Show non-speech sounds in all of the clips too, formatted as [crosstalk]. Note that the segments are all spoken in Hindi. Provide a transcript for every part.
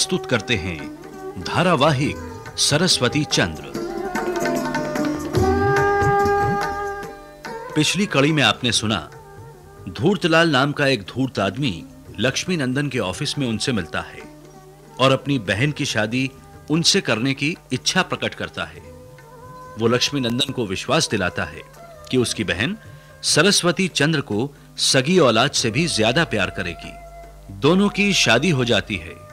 प्रस्तुत करते हैं धारावाहिक सरस्वती चंद्र पिछली कड़ी में आपने सुना धूर्तलाल नाम का एक धूर्त आदमी लक्ष्मी नंदन के ऑफिस में उनसे मिलता है और अपनी बहन की शादी उनसे करने की इच्छा प्रकट करता है वो लक्ष्मी नंदन को विश्वास दिलाता है कि उसकी बहन सरस्वती चंद्र को सगी औलाद से भी ज्यादा प्यार करेगी दोनों की शादी हो जाती है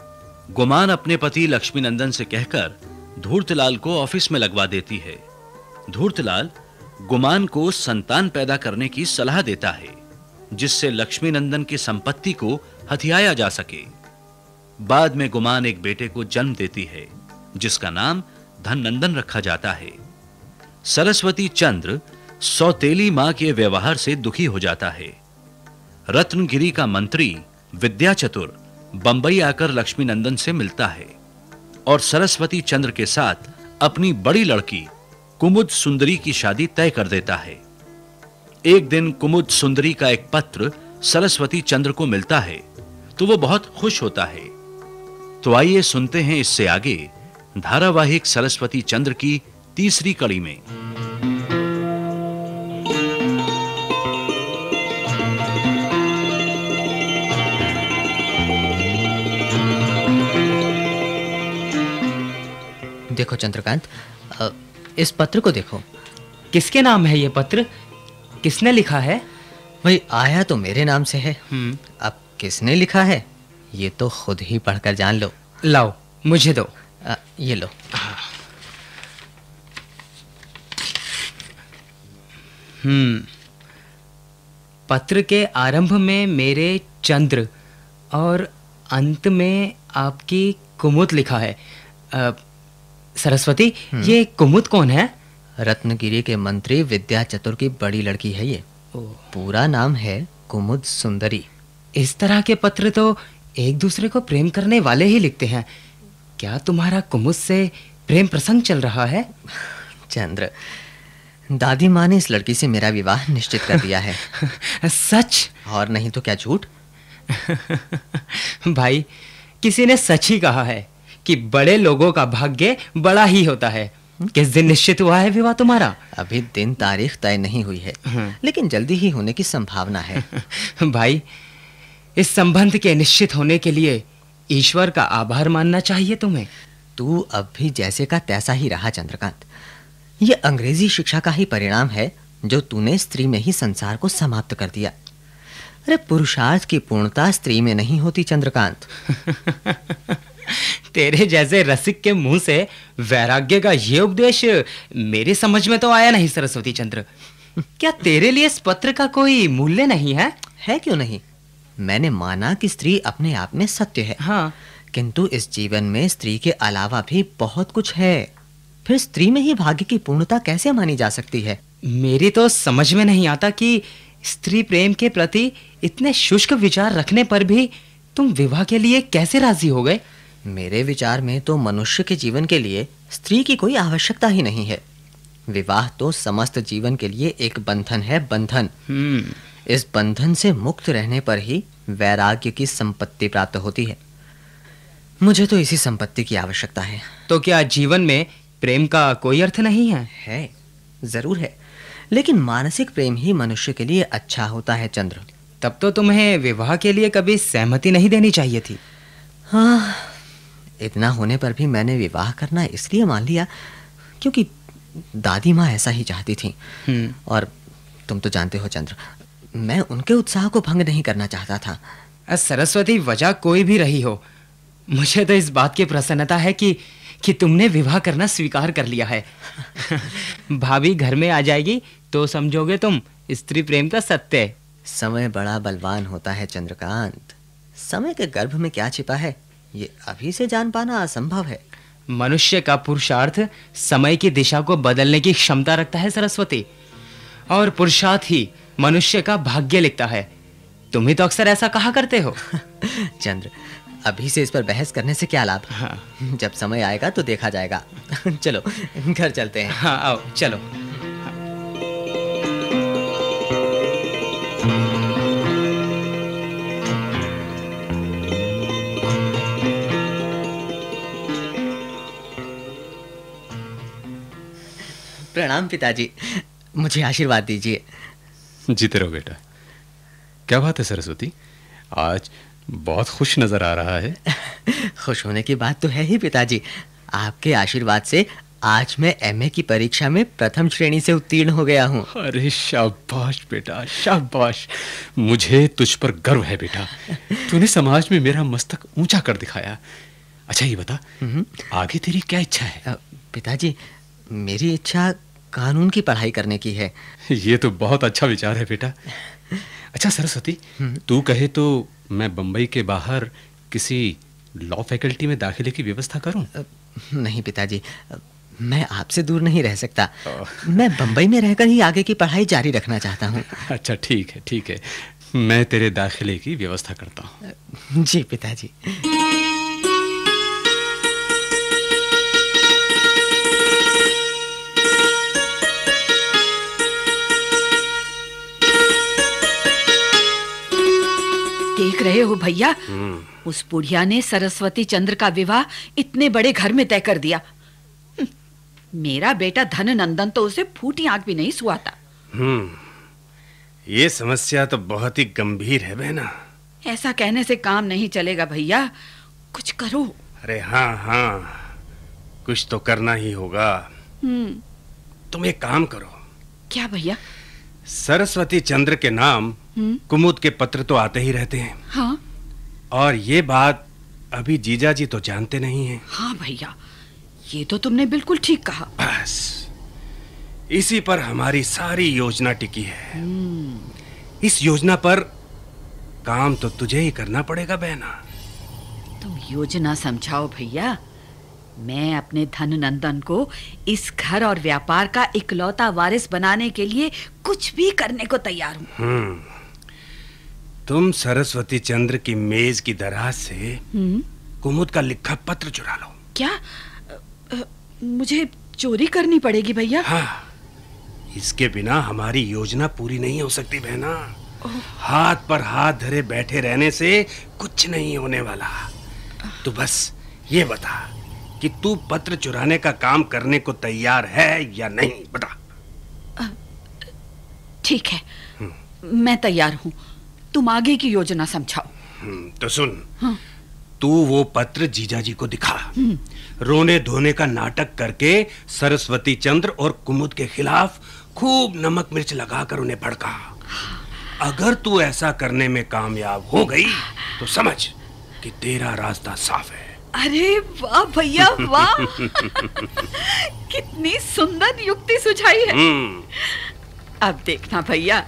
गुमान अपने पति लक्ष्मीनंदन से कहकर धूर्तलाल को ऑफिस में लगवा देती है धूर्तलाल गुमान को संतान पैदा करने की सलाह देता है जिससे लक्ष्मीनंदन की संपत्ति को हथियाया जा सके बाद में गुमान एक बेटे को जन्म देती है जिसका नाम धननंदन रखा जाता है सरस्वती चंद्र सौतेली मां के व्यवहार से दुखी हो जाता है रत्नगिरी का मंत्री विद्या चतुर बंबई आकर लक्ष्मी नंदन से मिलता है और सरस्वती चंद्र के साथ अपनी बड़ी लड़की कुमुद सुंदरी की शादी तय कर देता है एक दिन कुमुद सुंदरी का एक पत्र सरस्वती चंद्र को मिलता है तो वो बहुत खुश होता है तो आइए सुनते हैं इससे आगे धारावाहिक सरस्वती चंद्र की तीसरी कड़ी में देखो चंद्रकांत इस पत्र को देखो किसके नाम है ये पत्र किसने लिखा है भाई आया तो मेरे नाम से है हम्म। अब किसने लिखा है ये तो खुद ही पढ़कर जान लो लाओ मुझे दो आ, ये लो हम्म पत्र के आरंभ में मेरे चंद्र और अंत में आपकी कुमुद लिखा है आ, सरस्वती हम्म। ये कुमुद कौन है रत्नगिरी के मंत्री विद्या चतुर की बड़ी लड़की है ये पूरा नाम है कुमुद सुंदरी इस तरह के पत्र तो एक दूसरे को प्रेम करने वाले ही लिखते हैं क्या तुम्हारा कुमुद से प्रेम प्रसंग चल रहा है [laughs] चंद्र दादी माँ ने इस लड़की से मेरा विवाह निश्चित कर दिया है [laughs] सच और नहीं तो क्या झूठ [laughs] भाई किसी ने सच ही कहा है कि बड़े लोगों का भाग्य बड़ा ही होता है किस दिन निश्चित हुआ है विवाह तुम्हारा अभी दिन तारीख तय नहीं हुई है हाँ। लेकिन जल्दी ही होने की संभावना है [laughs] भाई इस संबंध के निश्चित होने के लिए ईश्वर का आभार मानना चाहिए तुम्हें तू अब भी जैसे का तैसा ही रहा चंद्रकांत ये अंग्रेजी शिक्षा का ही परिणाम है जो तूने स्त्री में ही संसार को समाप्त कर दिया अरे पुरुषार्थ की पूर्णता स्त्री में नहीं होती चंद्रकांत [laughs] तेरे जैसे रसिक के मुंह से वैराग्य का यह उपदेश मेरे समझ में तो आया नहीं सरस्वती चंद्र क्या तेरे लिए इस पत्र का कोई मूल्य नहीं है है क्यों नहीं मैंने माना कि स्त्री अपने आप में सत्य है हाँ किंतु इस जीवन में स्त्री के अलावा भी बहुत कुछ है फिर स्त्री में ही भाग्य की पूर्णता कैसे मानी जा सकती है मेरी तो समझ में नहीं आता कि स्त्री प्रेम के प्रति इतने शुष्क विचार रखने पर भी तुम विवाह के लिए कैसे राजी हो गए मेरे विचार में तो मनुष्य के जीवन के लिए स्त्री की कोई आवश्यकता ही नहीं है विवाह तो समस्त जीवन के लिए एक बंधन है बंधन हम्म। इस बंधन से मुक्त रहने पर ही वैराग्य की संपत्ति प्राप्त होती है मुझे तो इसी संपत्ति की आवश्यकता है तो क्या जीवन में प्रेम का कोई अर्थ नहीं है है जरूर है लेकिन मानसिक प्रेम ही मनुष्य के लिए अच्छा होता है चंद्र तब तो तुम्हें विवाह के लिए कभी सहमति नहीं देनी चाहिए थी हाँ इतना होने पर भी मैंने विवाह करना इसलिए मान लिया क्योंकि दादी माँ ऐसा ही चाहती थी हम्म। और तुम तो जानते हो चंद्र मैं उनके उत्साह को भंग नहीं करना चाहता था सरस्वती वजह कोई भी रही हो मुझे तो इस बात की प्रसन्नता है कि कि तुमने विवाह करना स्वीकार कर लिया है [laughs] भाभी घर में आ जाएगी तो समझोगे तुम स्त्री प्रेम का सत्य समय बड़ा बलवान होता है चंद्रकांत समय के गर्भ में क्या छिपा है ये अभी से जान पाना असंभव है मनुष्य का पुरुषार्थ समय की दिशा को बदलने की क्षमता रखता है सरस्वती और पुरुषार्थ ही मनुष्य का भाग्य लिखता है तुम ही तो अक्सर ऐसा कहा करते हो [laughs] चंद्र अभी से इस पर बहस करने से क्या लाभ हाँ। जब समय आएगा तो देखा जाएगा [laughs] चलो घर चलते हैं हाँ आओ चलो प्रणाम पिताजी मुझे आशीर्वाद दीजिए जीते रहो बेटा क्या बात है सरस्वती आज बहुत खुश नजर आ रहा है [laughs] खुश होने की बात तो है ही पिताजी आपके आशीर्वाद से आज मैं एमए की परीक्षा में प्रथम श्रेणी से उत्तीर्ण हो गया हूँ अरे शाबाश बेटा शाबाश मुझे तुझ पर गर्व है बेटा [laughs] तूने समाज में मेरा मस्तक ऊंचा कर दिखाया अच्छा ये बता हम्म। आगे तेरी क्या इच्छा है पिताजी मेरी इच्छा कानून की पढ़ाई करने की है ये तो बहुत अच्छा विचार है बेटा अच्छा सरस्वती हम्म। तू कहे तो मैं बम्बई के बाहर किसी लॉ फैकल्टी में दाखिले की व्यवस्था करूं नहीं पिताजी मैं आपसे दूर नहीं रह सकता मैं बम्बई में रहकर ही आगे की पढ़ाई जारी रखना चाहता हूँ अच्छा ठीक है ठीक है मैं तेरे दाखिले की व्यवस्था करता हूँ जी पिताजी देख रहे हो भैया उस बुढ़िया ने सरस्वती चंद्र का विवाह इतने बड़े घर में तय कर दिया हम्म, मेरा बेटा धन नंदन तो उसे फूटी आंख भी नहीं सुहाता हम्म, ये समस्या तो बहुत ही गंभीर है बहना ऐसा कहने से काम नहीं चलेगा भैया कुछ करो अरे हाँ हाँ कुछ तो करना ही होगा हम्म। तुम एक काम करो क्या भैया सरस्वती चंद्र के नाम हम्म। कुमुद के पत्र तो आते ही रहते हैं हाँ और ये बात अभी जीजा जी तो जानते नहीं है हाँ भैया ये तो तुमने बिल्कुल ठीक कहा बस इसी पर हमारी सारी योजना टिकी है हम्म। इस योजना पर काम तो तुझे ही करना पड़ेगा बहना तुम योजना समझाओ भैया मैं अपने धन नंदन को इस घर और व्यापार का इकलौता वारिस बनाने के लिए कुछ भी करने को तैयार हूँ हम्म। तुम सरस्वती चंद्र की मेज की दराज से हम्म। कुमुद का लिखा पत्र चुरा लो क्या आ, मुझे चोरी करनी पड़ेगी भैया हाँ इसके बिना हमारी योजना पूरी नहीं हो सकती बहना हाथ पर हाथ धरे बैठे रहने से कुछ नहीं होने वाला तो बस ये बता कि तू पत्र चुराने का काम करने को तैयार है या नहीं बता ठीक है हम्म। मैं तैयार हूँ तुम आगे की योजना समझाओ हम्म, तो सुन हाँ। तू वो पत्र जीजा जी को दिखा हम्म। रोने धोने का नाटक करके सरस्वती चंद्र और कुमुद के खिलाफ खूब नमक मिर्च लगाकर उन्हें भड़का अगर तू ऐसा करने में कामयाब हो गई तो समझ कि तेरा रास्ता साफ है अरे वाह भैया वाह कितनी सुंदर युक्ति सुझाई है हम्म। अब देखना भैया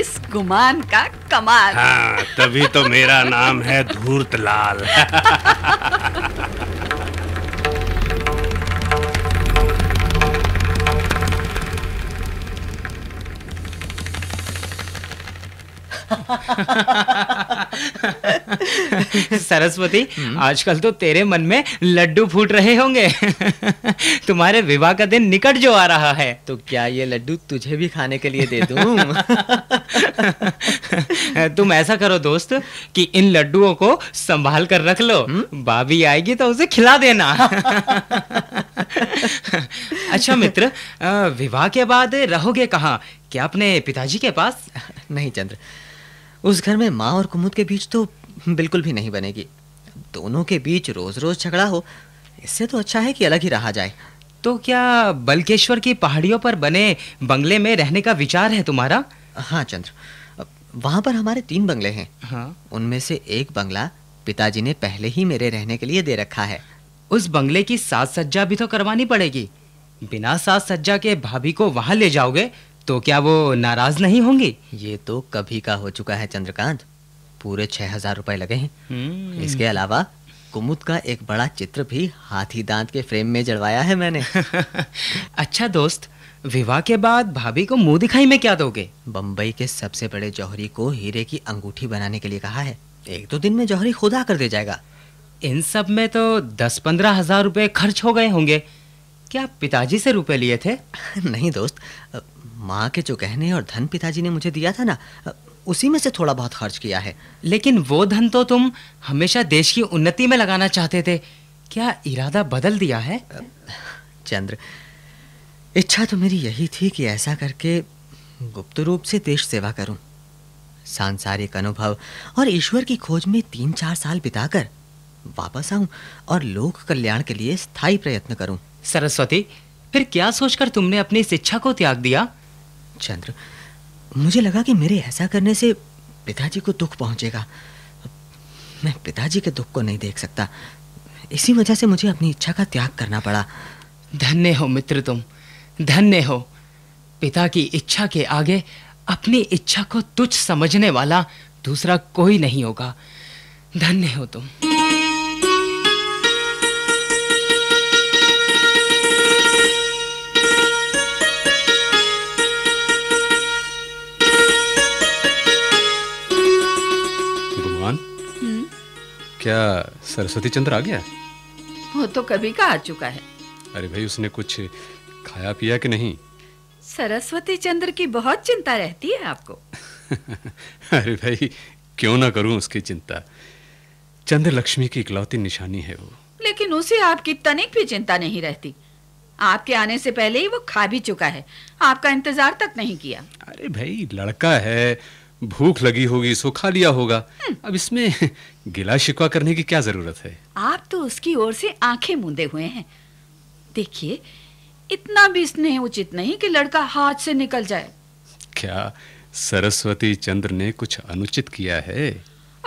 इस गुमान का कमाल हाँ, तभी तो मेरा नाम है धूर्त लाल [laughs] [laughs] सरस्वती आजकल तो तेरे मन में लड्डू फूट रहे होंगे [laughs] तुम्हारे विवाह का दिन निकट जो आ रहा है तो क्या ये लड्डू तुझे भी खाने के लिए दे दूं [laughs] तुम ऐसा करो दोस्त कि इन लड्डुओं को संभाल कर रख लो भाभी हम्म? आएगी तो उसे खिला देना अच्छा मित्र विवाह के बाद रहोगे कहाँ क्या अपने पिताजी के पास नहीं चंद्र उस घर में माँ और कुमुद के बीच तो बिल्कुल भी नहीं बनेगी दोनों के बीच रोज रोज झगड़ा हो इससे तो अच्छा है कि अलग ही रहा जाए तो क्या बलकेश्वर की पहाड़ियों पर बने बंगले में रहने का विचार है तुम्हारा हाँ चंद्र वहाँ पर हमारे तीन बंगले हैं हाँ उनमें से एक बंगला पिताजी ने पहले ही मेरे रहने के लिए दे रखा है उस बंगले की साज सज्जा भी तो करवानी पड़ेगी बिना साज सज्जा के भाभी को वहाँ ले जाओगे तो क्या वो नाराज नहीं होंगे ये तो कभी का हो चुका है चंद्रकांत पूरे छह हजार रुपए लगे हैं हम्म। इसके अलावा कुमुद का एक बड़ा चित्र भी हाथी दांत के फ्रेम में जड़वाया है मैंने [laughs] अच्छा दोस्त विवाह के बाद भाभी को मुंह दिखाई में क्या दोगे बंबई के सबसे बड़े जौहरी को हीरे की अंगूठी बनाने के लिए कहा है एक दो दिन में जौहरी खुदा कर दे जाएगा इन सब में तो दस पंद्रह हजार रुपये खर्च हो गए होंगे क्या पिताजी से रुपए लिए थे [laughs] नहीं दोस्त माँ के जो गहने और धन पिताजी ने मुझे दिया था ना उसी में से थोड़ा बहुत खर्च किया है लेकिन वो धन तो तुम हमेशा देश की उन्नति में लगाना चाहते थे क्या इरादा बदल दिया है चंद्र इच्छा तो मेरी यही थी कि ऐसा करके गुप्त रूप से देश सेवा करूं सांसारिक अनुभव और ईश्वर की खोज में तीन चार साल बिताकर वापस आऊं और लोक कल्याण के लिए स्थायी प्रयत्न करूं सरस्वती फिर क्या सोचकर तुमने अपनी इस इच्छा को त्याग दिया चंद्र मुझे लगा कि मेरे ऐसा करने से पिताजी को दुख पहुंचेगा मैं पिताजी के दुख को नहीं देख सकता इसी वजह से मुझे अपनी इच्छा का त्याग करना पड़ा धन्य हो मित्र तुम धन्य हो पिता की इच्छा के आगे अपनी इच्छा को तुच्छ समझने वाला दूसरा कोई नहीं होगा धन्य हो तुम क्या सरस्वती चंद्र आ गया वो तो कभी का आ चुका है अरे भाई उसने कुछ खाया पिया कि नहीं सरस्वती चंद्र की बहुत चिंता रहती है आपको [laughs] अरे भाई क्यों ना करूं उसकी चिंता चंद्र लक्ष्मी की इकलौती निशानी है वो लेकिन उसे आपकी तनिक भी चिंता नहीं रहती आपके आने से पहले ही वो खा भी चुका है आपका इंतजार तक नहीं किया अरे भाई लड़का है भूख लगी होगी सो खा लिया होगा हम्म। अब इसमें गिला शिकवा करने की क्या जरूरत है आप तो उसकी ओर से आंखें मूंदे हुए हैं देखिए इतना भी स्नेह उचित नहीं कि लड़का हाथ से निकल जाए क्या सरस्वती चंद्र ने कुछ अनुचित किया है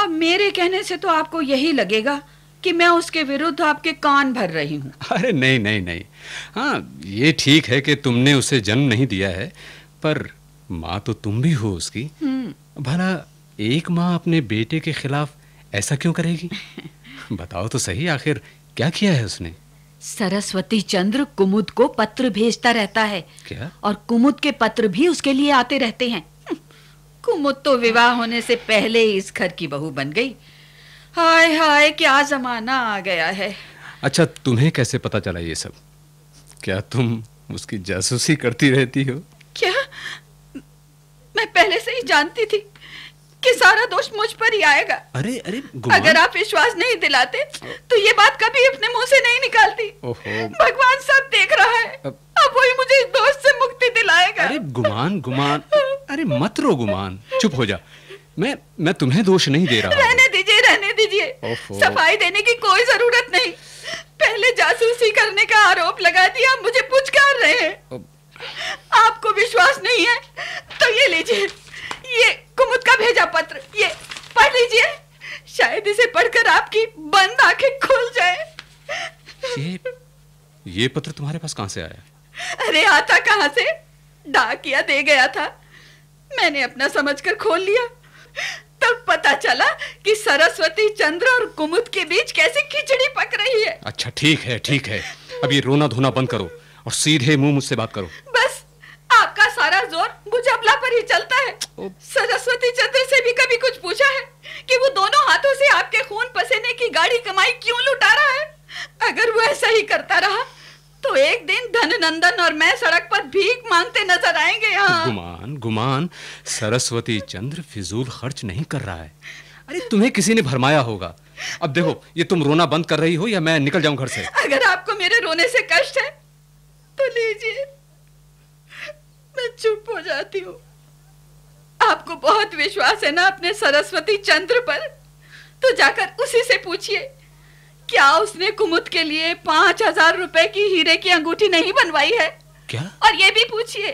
अब मेरे कहने से तो आपको यही लगेगा कि मैं उसके विरुद्ध आपके कान भर रही हूँ अरे नहीं नहीं नहीं हाँ ये ठीक है कि तुमने उसे जन्म नहीं दिया है पर माँ तो तुम भी हो उसकी हम्म। भला एक माँ अपने बेटे के खिलाफ ऐसा क्यों करेगी [laughs] बताओ तो सही आखिर क्या किया है उसने सरस्वती चंद्र कुमुद को पत्र भेजता रहता है क्या और कुमुद के पत्र भी उसके लिए आते रहते हैं हम्म, कुमुद तो विवाह होने से पहले ही इस घर की बहू बन गई हाय हाय क्या जमाना आ गया है अच्छा तुम्हें कैसे पता चला ये सब क्या तुम उसकी जासूसी करती रहती हो मैं पहले से ही जानती थी कि सारा दोष मुझ पर ही आएगा अरे अरे अगर आप विश्वास नहीं दिलाते तो ये बात कभी अपने मुंह से नहीं निकालती भगवान सब देख रहा है अब, अब वही मुझे इस दोष से मुक्ति दिलाएगा अरे गुमान गुमान अरे मत रो गुमान चुप हो जा मैं मैं तुम्हें दोष नहीं दे रहा रहने दीजिए रहने दीजिए सफाई देने की कोई जरूरत नहीं पहले जासूसी करने का आरोप लगा दिया मुझे पुचकार रहे हैं आपको विश्वास नहीं है तो ये लीजिए ये कुमुद का भेजा पत्र ये पढ़ लीजिए शायद इसे पढ़कर आपकी बंद आंखें खुल जाए ये ये पत्र तुम्हारे पास कहां से आया अरे आता कहां से डाकिया दे गया था मैंने अपना समझकर खोल लिया तब पता चला कि सरस्वती चंद्र और कुमुद के बीच कैसे खिचड़ी पक रही है अच्छा ठीक है ठीक है अब ये रोना धोना बंद करो और सीधे मुंह मुझसे बात करो बस आपका सारा जोर बुझबला पर ही चलता है सरस्वती चंद्र से भी कभी कुछ पूछा है कि वो दोनों हाथों से आपके खून पसीने की गाड़ी कमाई क्यों लुटा रहा है अगर वो ऐसा ही करता रहा तो एक दिन धन नंदन और मैं सड़क पर भीख मांगते नजर आएंगे यहाँ गुमान गुमान सरस्वती चंद्र फिजूल खर्च नहीं कर रहा है अरे तुम्हें किसी ने भरमाया होगा अब देखो ये तुम रोना बंद कर रही हो या मैं निकल जाऊं घर से अगर आपको मेरे रोने से कष्ट है तो लीजिए मैं चुप हो जाती हूँ आपको बहुत विश्वास है ना अपने सरस्वती चंद्र पर तो जाकर उसी से पूछिए क्या उसने कुमुद के लिए पांच हजार रुपए की हीरे की अंगूठी नहीं बनवाई है क्या और ये भी पूछिए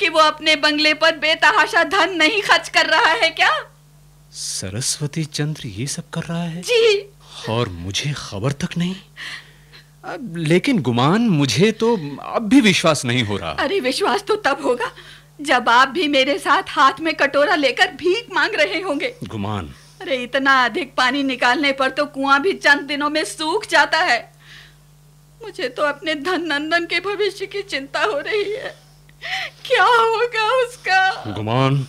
कि वो अपने बंगले पर बेतहाशा धन नहीं खर्च कर रहा है क्या सरस्वती चंद्र ये सब कर रहा है जी और मुझे खबर तक नहीं अब लेकिन गुमान मुझे तो अब भी विश्वास नहीं हो रहा अरे विश्वास तो तब होगा जब आप भी मेरे साथ हाथ में कटोरा लेकर भीख मांग रहे होंगे गुमान अरे इतना अधिक पानी निकालने पर तो कुआं भी चंद दिनों में सूख जाता है मुझे तो अपने धन नंदन के भविष्य की चिंता हो रही है क्या होगा उसका गुमान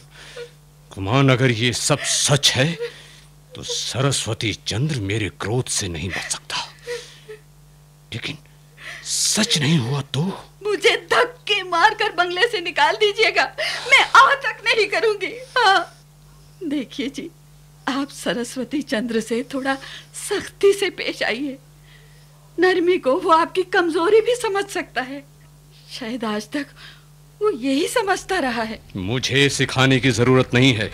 गुमान अगर ये सब सच है तो सरस्वती चंद्र मेरे क्रोध से नहीं बच सकता लेकिन सच नहीं हुआ तो मुझे धक्के मारकर बंगले से निकाल दीजिएगा मैं आज तक नहीं करूंगी हाँ। देखिए जी आप सरस्वती चंद्र से थोड़ा सख्ती से पेश आइए नरमी को वो आपकी कमजोरी भी समझ सकता है शायद आज तक वो यही समझता रहा है मुझे सिखाने की जरूरत नहीं है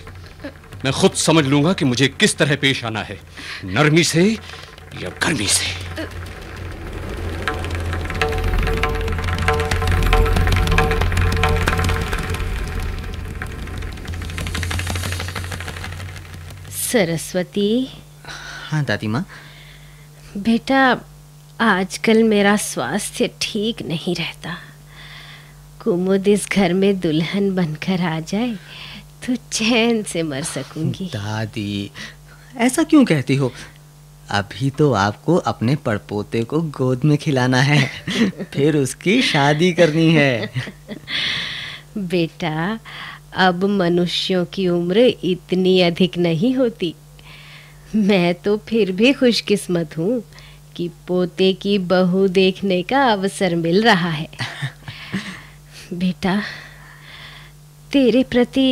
मैं खुद समझ लूंगा कि मुझे किस तरह पेश आना है नरमी से या गर्मी से सरस्वती हाँ दादी माँ बेटा आजकल मेरा स्वास्थ्य ठीक नहीं रहता कुमुद इस घर में दुल्हन बनकर आ जाए तो चैन से मर सकूंगी दादी ऐसा क्यों कहती हो अभी तो आपको अपने पड़पोते को गोद में खिलाना है फिर उसकी शादी करनी है [laughs] बेटा अब मनुष्यों की उम्र इतनी अधिक नहीं होती मैं तो फिर भी खुशकिस्मत हूँ कि पोते की बहू देखने का अवसर मिल रहा है [laughs] बेटा तेरे प्रति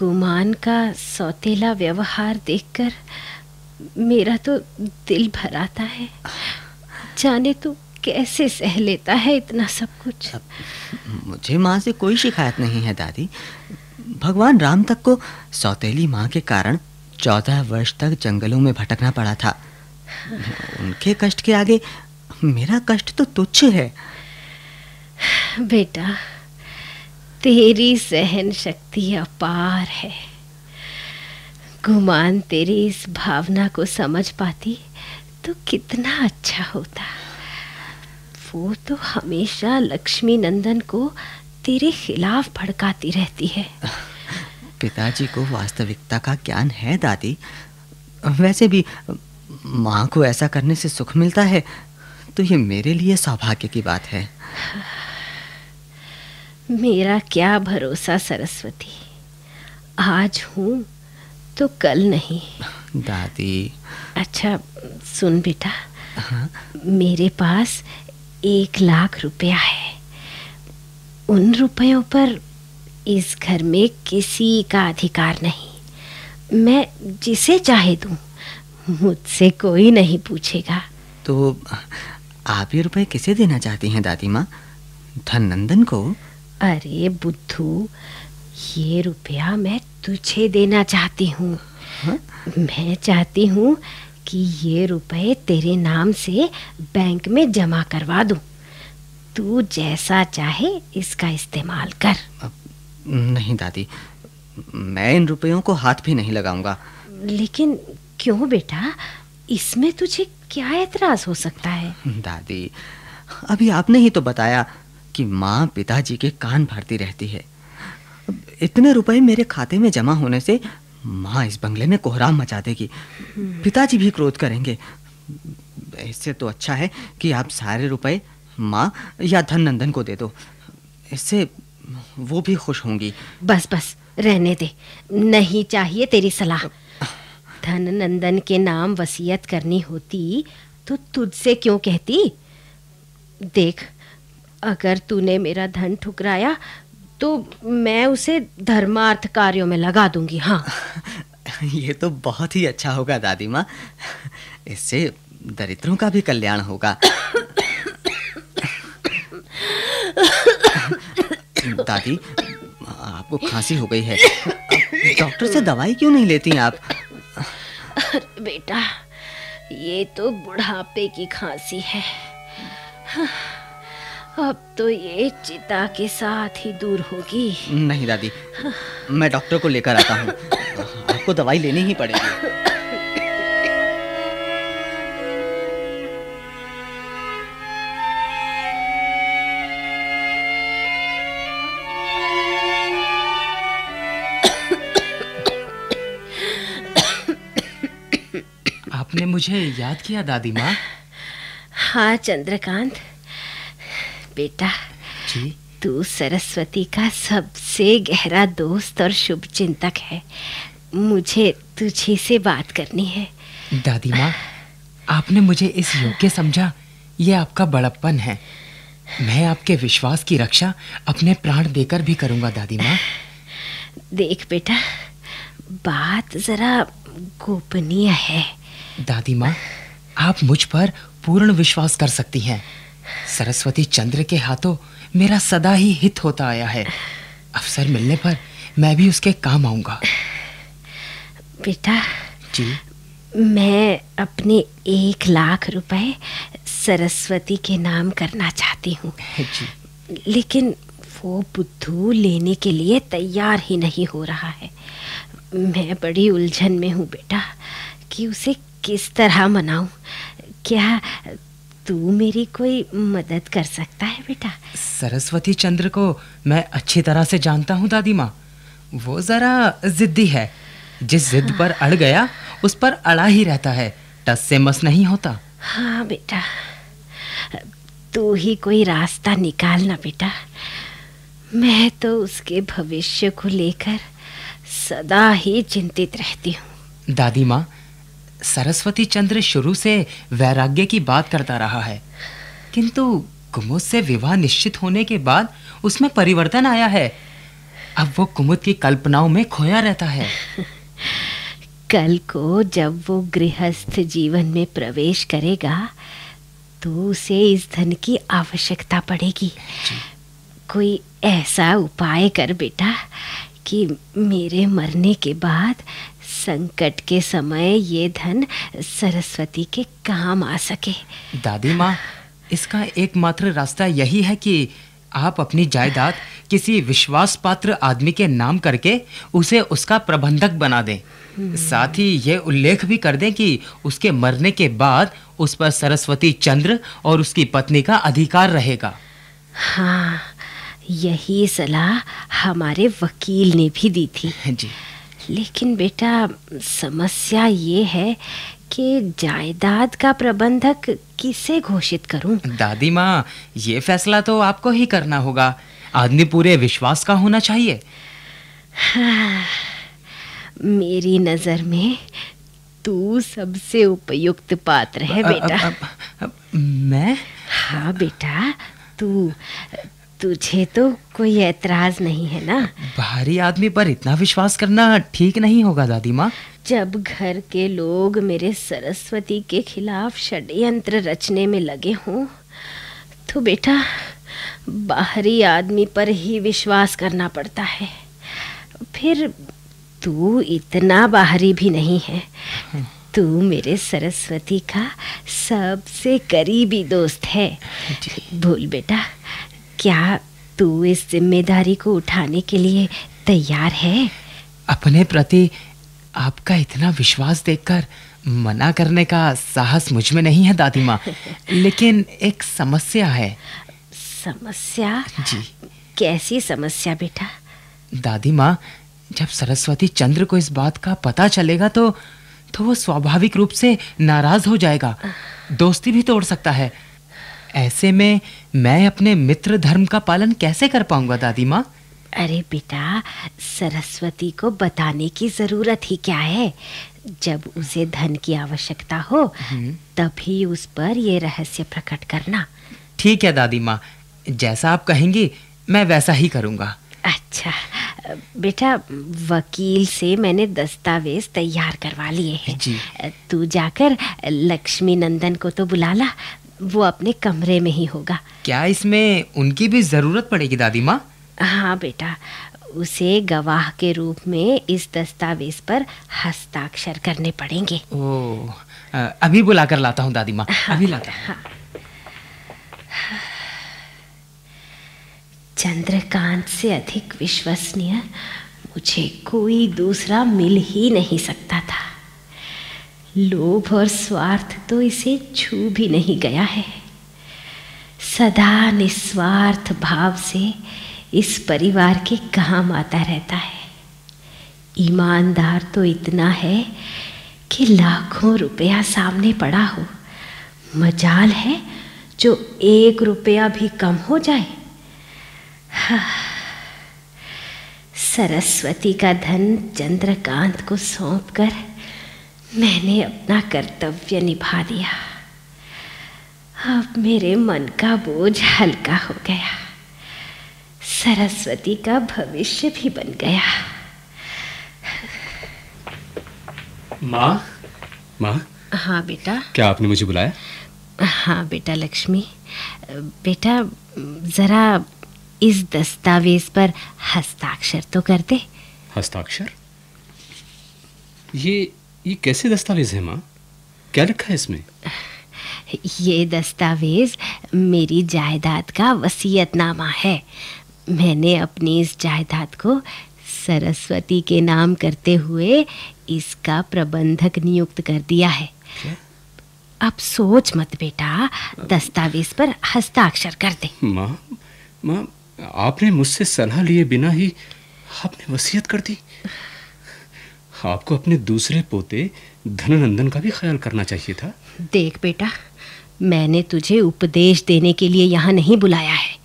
गुमान का सौतेला व्यवहार देखकर मेरा तो दिल आता है जाने तो कैसे सह लेता है इतना सब कुछ मुझे माँ से कोई शिकायत नहीं है दादी भगवान राम तक को सौतेली माँ के कारण चौदह वर्ष तक जंगलों में भटकना पड़ा था उनके कष्ट के आगे मेरा कष्ट तो तुच्छ है बेटा तेरी सहन शक्ति अपार है गुमान तेरी इस भावना को समझ पाती तो कितना अच्छा होता वो तो हमेशा लक्ष्मी नंदन को तेरे खिलाफ भड़काती रहती है पिताजी को वास्तविकता का ज्ञान है दादी वैसे भी माँ को ऐसा करने से सुख मिलता है तो ये मेरे लिए सौभाग्य की बात है मेरा क्या भरोसा सरस्वती आज हूँ तो कल नहीं दादी अच्छा सुन बेटा हाँ। मेरे पास एक लाख रुपया है उन रुपयों पर इस घर में किसी का अधिकार नहीं मैं जिसे चाहे दू मुझसे कोई नहीं पूछेगा तो आप ये रुपए किसे देना चाहती हैं दादी माँ धननंदन को अरे बुद्धू ये रुपया मैं तुझे देना चाहती हूँ हाँ? मैं चाहती हूँ कि ये रुपए तेरे नाम से बैंक में जमा करवा दू तू जैसा चाहे इसका इस्तेमाल कर अब नहीं दादी मैं इन रुपयों को हाथ भी नहीं लगाऊंगा लेकिन क्यों बेटा इसमें तुझे क्या एतराज हो सकता है दादी अभी आपने ही तो बताया कि माँ पिताजी के कान भरती रहती है इतने रुपए मेरे खाते में जमा होने से माँ इस बंगले में कोहराम मचा देगी हम्म। पिताजी भी क्रोध करेंगे इससे तो अच्छा है कि आप सारे रुपए माँ या धन नंदन को दे दो इससे वो भी खुश होंगी बस बस रहने दे नहीं चाहिए तेरी सलाह धन नंदन के नाम वसीयत करनी होती तो तुझसे क्यों कहती देख अगर तूने मेरा धन ठुकराया तो मैं उसे धर्मार्थ कार्यों में लगा दूंगी हाँ [laughs] ये तो बहुत ही अच्छा होगा दादी माँ इससे दरिद्रों का भी कल्याण होगा [laughs] दादी आपको खांसी हो गई है डॉक्टर से दवाई क्यों नहीं लेती आप अरे बेटा ये तो बुढ़ापे की खांसी है अब तो ये चिता के साथ ही दूर होगी नहीं दादी मैं डॉक्टर को लेकर आता हूँ आपको दवाई लेनी ही पड़ेगी आपने मुझे याद किया दादी माँ हाँ चंद्रकांत बेटा जी तू सरस्वती का सबसे गहरा दोस्त और शुभ चिंतक है मुझे तुझे से बात करनी है दादी माँ आपने मुझे इस योग्य समझा ये आपका बड़प्पन है मैं आपके विश्वास की रक्षा अपने प्राण देकर भी करूंगा दादी माँ देख बेटा बात जरा गोपनीय है दादी माँ आप मुझ पर पूर्ण विश्वास कर सकती हैं सरस्वती चंद्र के हाथों मेरा सदा ही हित होता आया है अवसर मिलने पर मैं भी उसके काम आऊंगा बेटा जी मैं अपने एक लाख रुपए सरस्वती के नाम करना चाहती हूँ लेकिन वो बुद्धू लेने के लिए तैयार ही नहीं हो रहा है मैं बड़ी उलझन में हूँ बेटा कि उसे किस तरह मनाऊं क्या तू मेरी कोई मदद कर सकता है बेटा सरस्वती चंद्र को मैं अच्छी तरह से जानता हूँ दादी माँ वो जरा जिद्दी है जिस जिद हाँ। पर अड़ गया उस पर अड़ा ही रहता है टस से मस नहीं होता हाँ बेटा तू ही कोई रास्ता निकालना बेटा मैं तो उसके भविष्य को लेकर सदा ही चिंतित रहती हूँ दादी माँ सरस्वती चंद्र शुरू से वैराग्य की बात करता रहा है किंतु कुमुद से विवाह निश्चित होने के बाद उसमें परिवर्तन आया है अब वो कुमुद की कल्पनाओं में खोया रहता है [laughs] कल को जब वो गृहस्थ जीवन में प्रवेश करेगा तो उसे इस धन की आवश्यकता पड़ेगी कोई ऐसा उपाय कर बेटा कि मेरे मरने के बाद संकट के समय ये धन सरस्वती के काम आ सके दादी माँ इसका एकमात्र रास्ता यही है कि आप अपनी जायदाद किसी विश्वास पात्र आदमी के नाम करके उसे उसका प्रबंधक बना दें हम्म। साथ ही ये उल्लेख भी कर दें कि उसके मरने के बाद उस पर सरस्वती चंद्र और उसकी पत्नी का अधिकार रहेगा हाँ यही सलाह हमारे वकील ने भी दी थी जी लेकिन बेटा समस्या ये है कि जायदाद का प्रबंधक किसे घोषित करूं? दादी माँ ये फैसला तो आपको ही करना होगा आदमी पूरे विश्वास का होना चाहिए [sighs] मेरी नजर में तू सबसे उपयुक्त पात्र है बेटा आ, आ, आ, आ, आ, मैं हाँ बेटा तू तुझे तो कोई एतराज नहीं है ना बाहरी आदमी पर इतना विश्वास करना ठीक नहीं होगा दादी माँ जब घर के लोग मेरे सरस्वती के खिलाफ षड्यंत्र रचने में लगे हों तो बेटा बाहरी आदमी पर ही विश्वास करना पड़ता है फिर तू इतना बाहरी भी नहीं है तू मेरे सरस्वती का सबसे करीबी दोस्त है बोल बेटा क्या तू इस जिम्मेदारी को उठाने के लिए तैयार है अपने प्रति आपका इतना विश्वास देखकर मना करने का साहस मुझ में नहीं है दादी माँ [laughs] लेकिन एक समस्या है समस्या जी कैसी समस्या बेटा दादी माँ जब सरस्वती चंद्र को इस बात का पता चलेगा तो तो वो स्वाभाविक रूप से नाराज हो जाएगा दोस्ती भी तोड़ सकता है ऐसे में मैं अपने मित्र धर्म का पालन कैसे कर पाऊंगा दादी माँ अरे बेटा सरस्वती को बताने की जरूरत ही क्या है जब उसे धन की आवश्यकता हो हम्म। तभी उस पर यह रहस्य प्रकट करना ठीक है दादी माँ जैसा आप कहेंगी मैं वैसा ही करूँगा अच्छा बेटा वकील से मैंने दस्तावेज तैयार करवा लिए हैं तू जाकर लक्ष्मी नंदन को तो बुला ला वो अपने कमरे में ही होगा क्या इसमें उनकी भी जरूरत पड़ेगी दादी माँ हाँ बेटा उसे गवाह के रूप में इस दस्तावेज पर हस्ताक्षर करने पड़ेंगे ओ, अभी बुला कर लाता हूँ दादी माँ हाँ, अभी लाता हूँ हाँ। चंद्रकांत से अधिक विश्वसनीय मुझे कोई दूसरा मिल ही नहीं सकता था लोभ और स्वार्थ तो इसे छू भी नहीं गया है सदा निस्वार्थ भाव से इस परिवार के काम आता रहता है ईमानदार तो इतना है कि लाखों रुपया सामने पड़ा हो मजाल है जो एक रुपया भी कम हो जाए हाँ। सरस्वती का धन चंद्रकांत को सौंप कर मैंने अपना कर्तव्य निभा दिया अब मेरे मन का बोझ हल्का हो गया सरस्वती का भविष्य भी बन गया माँ माँ हाँ बेटा क्या आपने मुझे बुलाया हाँ बेटा लक्ष्मी बेटा जरा इस दस्तावेज पर हस्ताक्षर तो कर दे हस्ताक्षर ये ये कैसे दस्तावेज है माँ क्या लिखा है इसमें ये दस्तावेज मेरी जायदाद का वसीयतनामा है मैंने अपनी इस जायदाद को सरस्वती के नाम करते हुए इसका प्रबंधक नियुक्त कर दिया है क्या? अब सोच मत बेटा दस्तावेज पर हस्ताक्षर कर दे माँ माँ आपने मुझसे सलाह लिए बिना ही आपने वसीयत कर दी आपको अपने दूसरे पोते धननंदन का भी ख्याल करना चाहिए था देख बेटा मैंने तुझे उपदेश देने के लिए यहाँ नहीं बुलाया है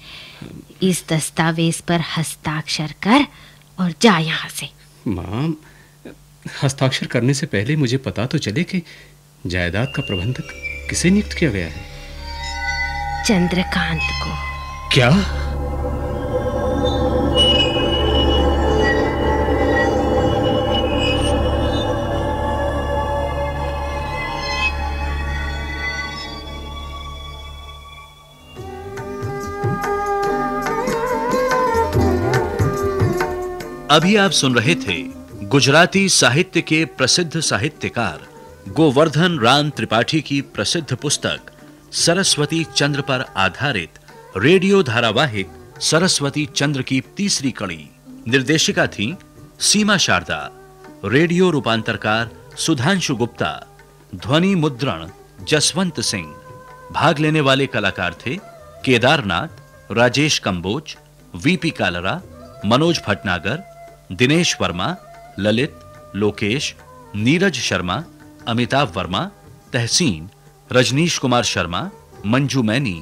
इस दस्तावेज पर हस्ताक्षर कर और जा यहाँ से माम हस्ताक्षर करने से पहले मुझे पता तो चले कि जायदाद का प्रबंधक किसे नियुक्त किया गया है चंद्रकांत को क्या अभी आप सुन रहे थे गुजराती साहित्य के प्रसिद्ध साहित्यकार गोवर्धन राम त्रिपाठी की प्रसिद्ध पुस्तक सरस्वती चंद्र पर आधारित रेडियो धारावाहिक सरस्वती चंद्र की तीसरी कड़ी निर्देशिका थी सीमा शारदा रेडियो रूपांतरकार सुधांशु गुप्ता ध्वनि मुद्रण जसवंत सिंह भाग लेने वाले कलाकार थे केदारनाथ राजेश कंबोज वीपी कालरा मनोज भटनागर दिनेश वर्मा ललित लोकेश नीरज शर्मा अमिताभ वर्मा तहसीन रजनीश कुमार शर्मा मंजू मैनी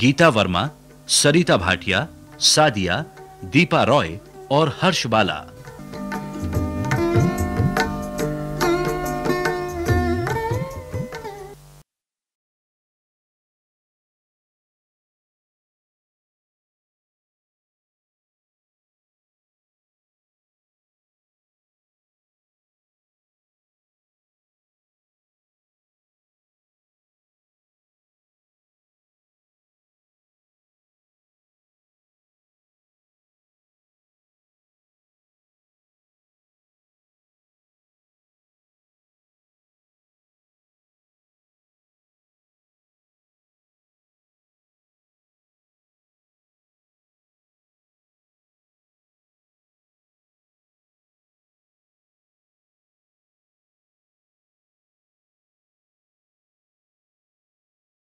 गीता वर्मा सरिता भाटिया सादिया दीपा रॉय और हर्ष बाला